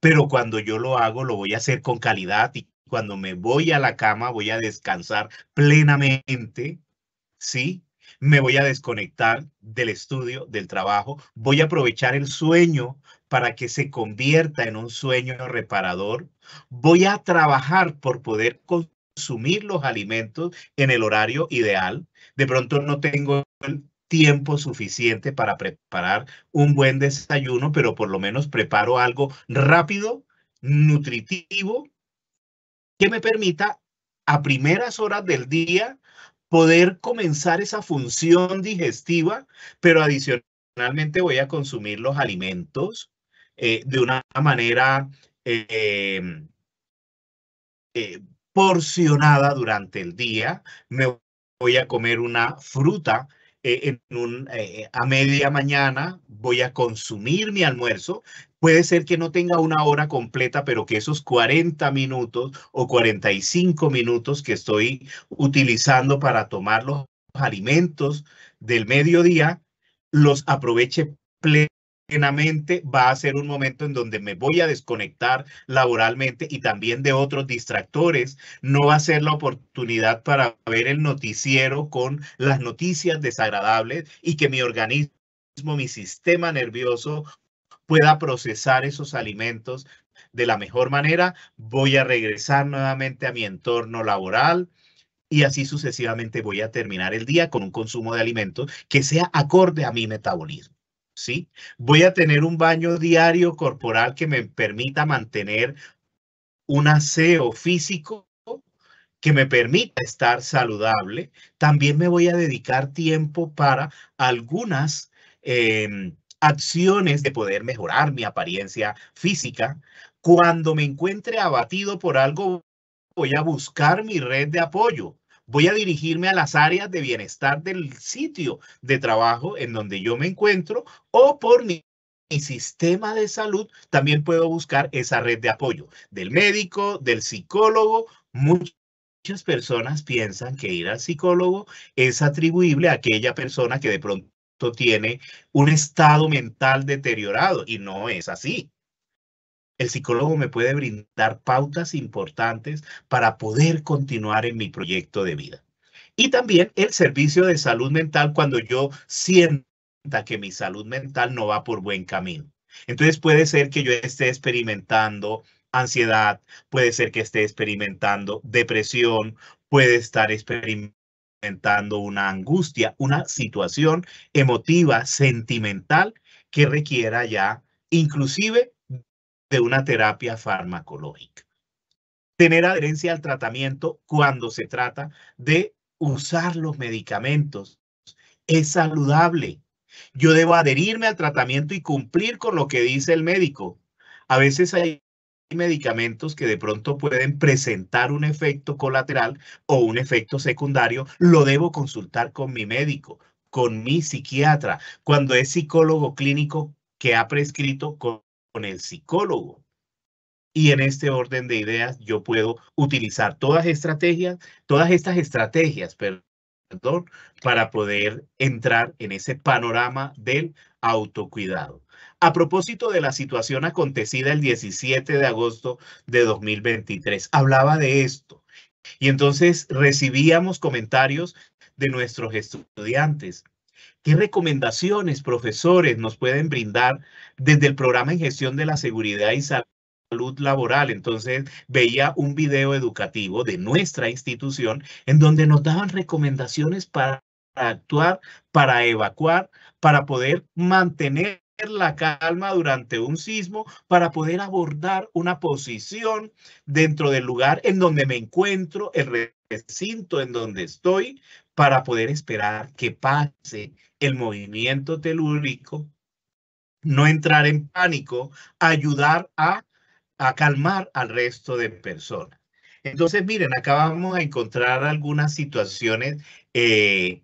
pero cuando yo lo hago lo voy a hacer con calidad y cuando me voy a la cama voy a descansar plenamente, ¿sí? Me voy a desconectar del estudio, del trabajo, voy a aprovechar el sueño para que se convierta en un sueño reparador, voy a trabajar por poder consumir los alimentos en el horario ideal, de pronto no tengo el tiempo suficiente para preparar un buen desayuno, pero por lo menos preparo algo rápido, nutritivo, que me permita a primeras horas del día poder comenzar esa función digestiva, pero adicionalmente voy a consumir los alimentos eh, de una manera em, eh, porcionada durante el día. Me voy a comer una fruta eh, en un, eh, a media mañana voy a consumir mi almuerzo. Puede ser que no tenga una hora completa, pero que esos 40 minutos o 45 minutos que estoy utilizando para tomar los alimentos del mediodía, los aproveche plenamente va a ser un momento en donde me voy a desconectar laboralmente y también de otros distractores. No va a ser la oportunidad para ver el noticiero con las noticias desagradables y que mi organismo, mi sistema nervioso pueda procesar esos alimentos de la mejor manera. Voy a regresar nuevamente a mi entorno laboral y así sucesivamente voy a terminar el día con un consumo de alimentos que sea acorde a mi metabolismo. ¿sí? Voy a tener un baño diario corporal que me permita mantener un aseo físico que me permita estar saludable. También me voy a dedicar tiempo para algunas em, acciones de poder mejorar mi apariencia física. Cuando me encuentre abatido por algo, voy a buscar mi red de apoyo voy a dirigirme a las áreas de bienestar del sitio de trabajo en donde yo me encuentro o por mi sistema de salud, también puedo buscar esa red de apoyo del médico, del psicólogo. Muchas personas piensan que ir al psicólogo es atribuible a aquella persona que de pronto tiene un estado mental deteriorado y no es así. El psicólogo me puede brindar pautas importantes para poder continuar en mi proyecto de vida. Y también el servicio de salud mental cuando yo sienta que mi salud mental no va por buen camino. Entonces puede ser que yo esté experimentando ansiedad, puede ser que esté experimentando depresión, puede estar experimentando una angustia, una situación emotiva, sentimental que requiera ya inclusive de una terapia farmacológica. Tener adherencia al tratamiento cuando se trata de usar los medicamentos es saludable. Yo debo adherirme al tratamiento y cumplir con lo que dice el médico. A veces hay medicamentos que de pronto pueden presentar un efecto colateral o un efecto secundario, lo debo consultar con mi médico, con mi psiquiatra, cuando es psicólogo clínico que ha prescrito con con el psicólogo. Y en este orden de ideas yo puedo utilizar todas estrategias, todas estas estrategias, perdón, para poder entrar en ese panorama del autocuidado. A propósito de la situación acontecida el 17 de agosto de 2023, hablaba de esto. Y entonces recibíamos comentarios de nuestros estudiantes ¿Qué recomendaciones, profesores, nos pueden brindar desde el programa en gestión de la seguridad y salud? laboral. Entonces veía un video educativo de nuestra institución en donde nos daban recomendaciones para actuar, para evacuar, para poder mantener la calma durante un sismo para poder abordar una posición dentro del lugar en donde me encuentro, el recinto en donde estoy, para poder esperar que pase el movimiento telúrico, no entrar en pánico, ayudar a, calmar al resto de personas. Entonces, miren, acá vamos a encontrar algunas situaciones eh,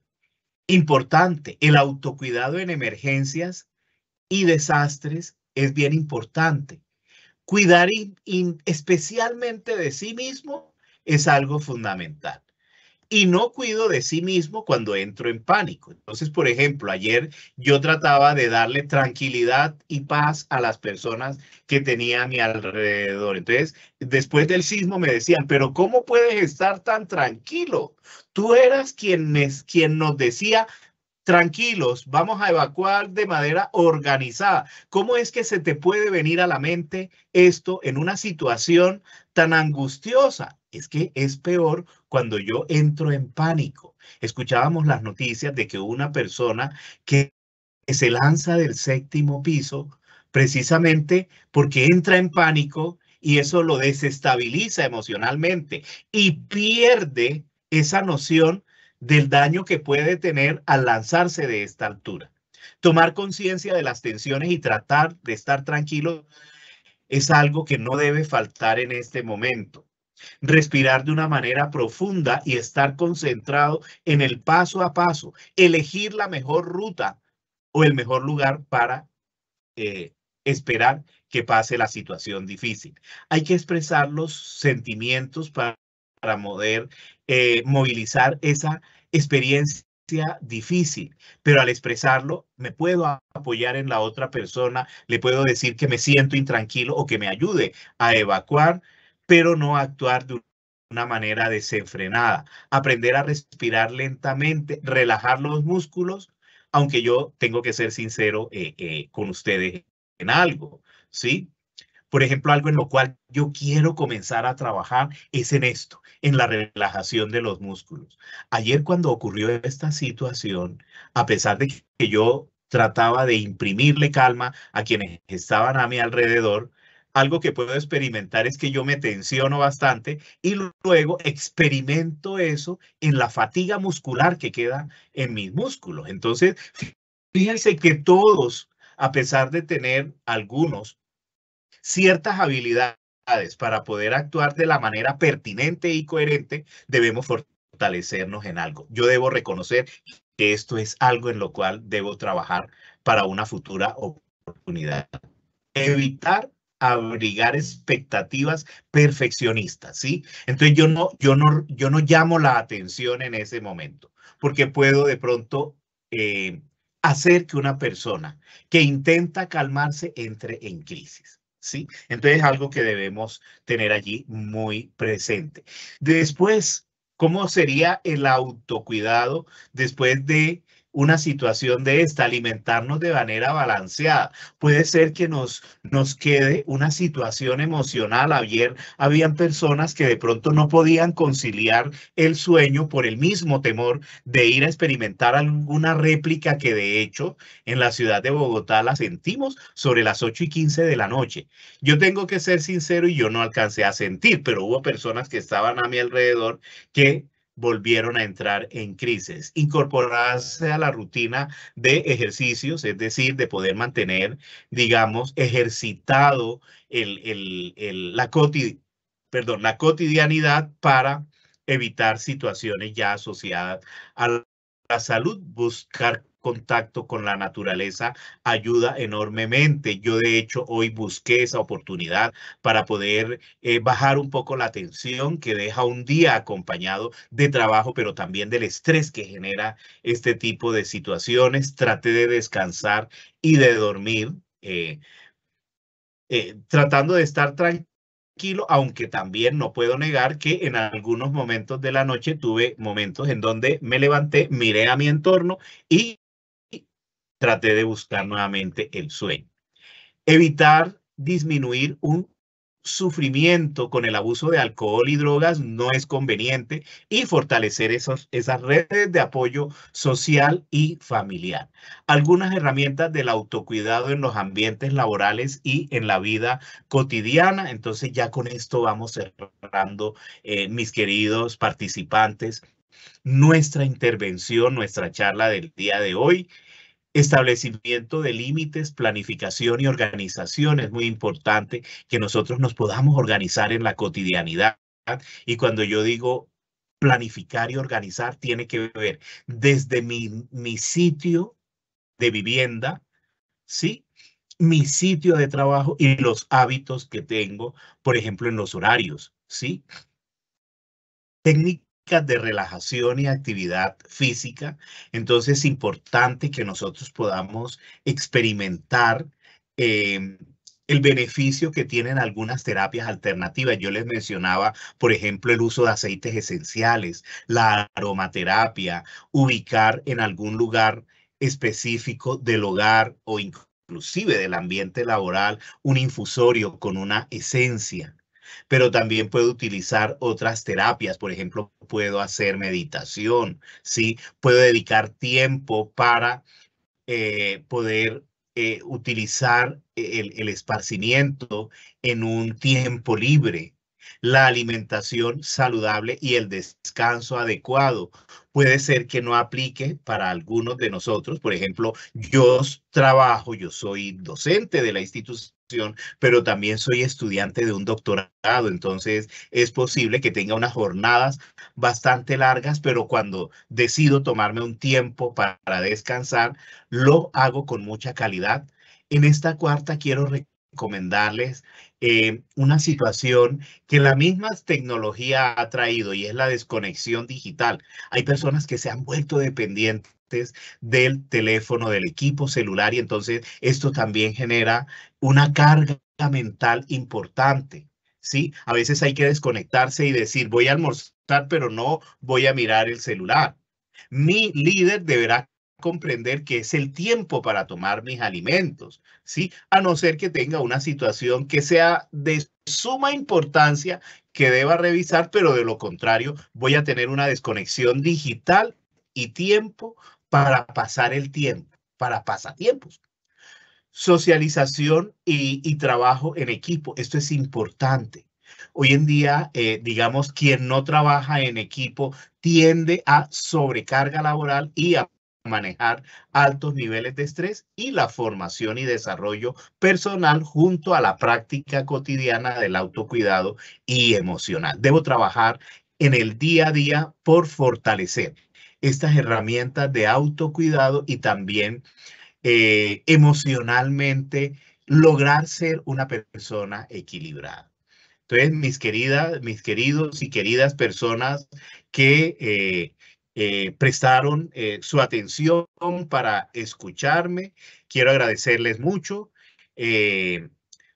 importantes. El autocuidado en emergencias y desastres es bien importante. Cuidar especialmente de sí mismo es algo fundamental y no cuido de sí mismo cuando entro en pánico. Entonces, por ejemplo, ayer yo trataba de darle tranquilidad y paz a las personas que tenía a mi alrededor. Entonces, después del sismo me decían, pero ¿cómo puedes estar tan tranquilo? Tú eras quien, es, quien nos decía, tranquilos, vamos a evacuar de manera organizada. ¿Cómo es que se te puede venir a la mente esto en una situación tan angustiosa? Es que es peor cuando yo entro en pánico. Escuchábamos las noticias de que una persona que se lanza del séptimo piso precisamente porque entra en pánico y eso lo desestabiliza emocionalmente y pierde esa noción del daño que puede tener al lanzarse de esta altura. Tomar conciencia de las tensiones y tratar de estar tranquilo es algo que no debe faltar en este momento respirar de una manera profunda y estar concentrado en el paso a paso, elegir la mejor ruta o el mejor lugar para eh, esperar que pase la situación difícil. Hay que expresar los sentimientos para, poder eh, movilizar esa experiencia difícil, pero al expresarlo me puedo apoyar en la otra persona, le puedo decir que me siento intranquilo o que me ayude a evacuar pero no actuar de una manera desenfrenada. Aprender a respirar lentamente, relajar los músculos, aunque yo tengo que ser sincero eh, eh, con ustedes en algo, ¿sí? Por ejemplo, algo en lo cual yo quiero comenzar a trabajar es en esto, en la relajación de los músculos. Ayer cuando ocurrió esta situación, a pesar de que yo trataba de imprimirle calma a quienes estaban a mi alrededor, algo que puedo experimentar es que yo me tensiono bastante y luego experimento eso en la fatiga muscular que queda en mis músculos. Entonces, fíjense que todos, a pesar de tener algunos ciertas habilidades para poder actuar de la manera pertinente y coherente, debemos fortalecernos en algo. Yo debo reconocer que esto es algo en lo cual debo trabajar para una futura oportunidad. Evitar abrigar expectativas perfeccionistas, ¿sí? Entonces yo no, yo no, yo no llamo la atención en ese momento, porque puedo de pronto eh, hacer que una persona que intenta calmarse entre en crisis. ¿Sí? Entonces es algo que debemos tener allí muy presente. Después, ¿cómo sería el autocuidado después de una situación de esta, alimentarnos de manera balanceada. Puede ser que nos, nos quede una situación emocional. Ayer habían personas que de pronto no podían conciliar el sueño por el mismo temor de ir a experimentar alguna réplica que de hecho en la ciudad de Bogotá la sentimos sobre las 8 y 15 de la noche. Yo tengo que ser sincero y yo no alcancé a sentir, pero hubo personas que estaban a mi alrededor que volvieron a entrar en crisis. Incorporarse a la rutina de ejercicios, es decir, de poder mantener, digamos, ejercitado el, el, el, la, la cotidianidad para evitar situaciones ya asociadas a la salud, buscar contacto con la naturaleza ayuda enormemente. Yo de hecho hoy busqué esa oportunidad para poder eh, bajar un poco la tensión que deja un día acompañado de trabajo, pero también del estrés que genera este tipo de situaciones. Traté de descansar y de dormir, eh, eh, tratando de estar tranquilo aunque también no puedo negar que en algunos momentos de la noche tuve momentos en donde me levanté, miré a mi entorno y traté de buscar nuevamente el sueño. Evitar disminuir un sufrimiento con el abuso de alcohol y drogas no es conveniente y fortalecer esos, esas redes de apoyo social y familiar. Algunas herramientas del autocuidado en los ambientes laborales y en la vida cotidiana. Entonces ya con esto vamos cerrando, eh, mis queridos participantes, nuestra intervención, nuestra charla del día de hoy. Establecimiento de límites, planificación y organización es muy importante que nosotros nos podamos organizar en la cotidianidad. Y cuando yo digo planificar y organizar, tiene que ver desde mi, sitio de vivienda, ¿sí? Mi sitio de trabajo y los hábitos que tengo, por ejemplo, en los horarios, ¿sí? de relajación y actividad física, entonces es importante que nosotros podamos experimentar em, el beneficio que tienen algunas terapias alternativas. Yo les mencionaba, por ejemplo, el uso de aceites esenciales, la aromaterapia, ubicar en algún lugar específico del hogar o inclusive del ambiente laboral un infusorio con una esencia pero también puedo utilizar otras terapias, por ejemplo, puedo hacer meditación, ¿sí? Puedo dedicar tiempo para eh, poder eh, utilizar e-, el, el esparcimiento en un tiempo libre, la alimentación saludable y el descanso adecuado. Puede ser que no aplique para algunos de nosotros. Por ejemplo, yo trabajo, yo soy docente de la institución pero también soy estudiante de un doctorado, entonces es posible que tenga unas jornadas bastante largas, pero cuando decido tomarme un tiempo para, descansar, lo hago con mucha calidad. En esta cuarta quiero recomendarles eh, una situación que la misma tecnología ha traído y es la desconexión digital. Hay personas que se han vuelto dependientes del teléfono, del equipo celular, y entonces esto también genera una carga mental importante. ¿Sí? A veces hay que desconectarse y decir, voy a almorzar, pero no voy a mirar el celular. Mi líder deberá comprender que es el tiempo para tomar mis alimentos, ¿sí? A no ser que tenga una situación que sea de suma importancia que deba revisar, pero de lo contrario voy a tener una desconexión digital y tiempo para pasar el tiempo, para pasatiempos. Socialización y, trabajo en equipo, esto es importante. Hoy en día, eh, digamos, quien no trabaja en equipo tiende a sobrecarga laboral y a manejar altos niveles de estrés y la formación y desarrollo personal junto a la práctica cotidiana del autocuidado y emocional. Debo trabajar en el día a día por fortalecer estas herramientas de autocuidado y también eh, emocionalmente lograr ser una persona equilibrada. Entonces, mis queridas, mis queridos y queridas personas que eh, eh, prestaron su atención para escucharme. Quiero agradecerles mucho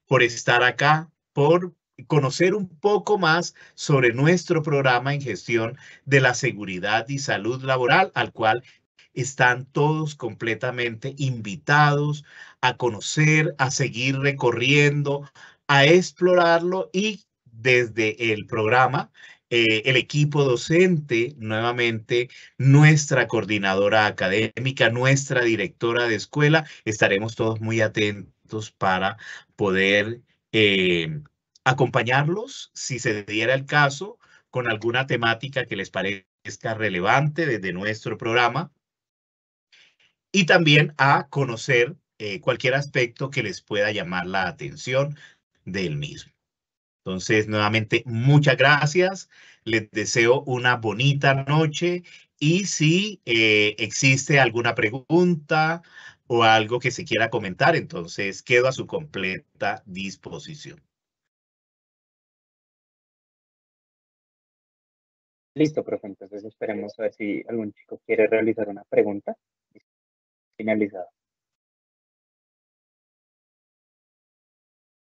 por estar acá, por conocer un poco más sobre nuestro programa en gestión de la seguridad y salud laboral, al cual están todos completamente invitados a conocer, a seguir recorriendo, a explorarlo y desde el programa, eh, el equipo docente, nuevamente nuestra coordinadora académica, nuestra directora de escuela, estaremos todos muy atentos para poder... Eh, acompañarlos, si se diera el caso, con alguna temática que les parezca relevante desde nuestro programa y también a conocer eh, cualquier aspecto que les pueda llamar la atención del mismo. Entonces, nuevamente, muchas gracias. Les deseo una bonita noche y si eh, existe alguna pregunta o algo que se quiera comentar, entonces quedo a su completa disposición. Listo, profe. Entonces esperemos a ver si algún chico quiere realizar una pregunta. Finalizado.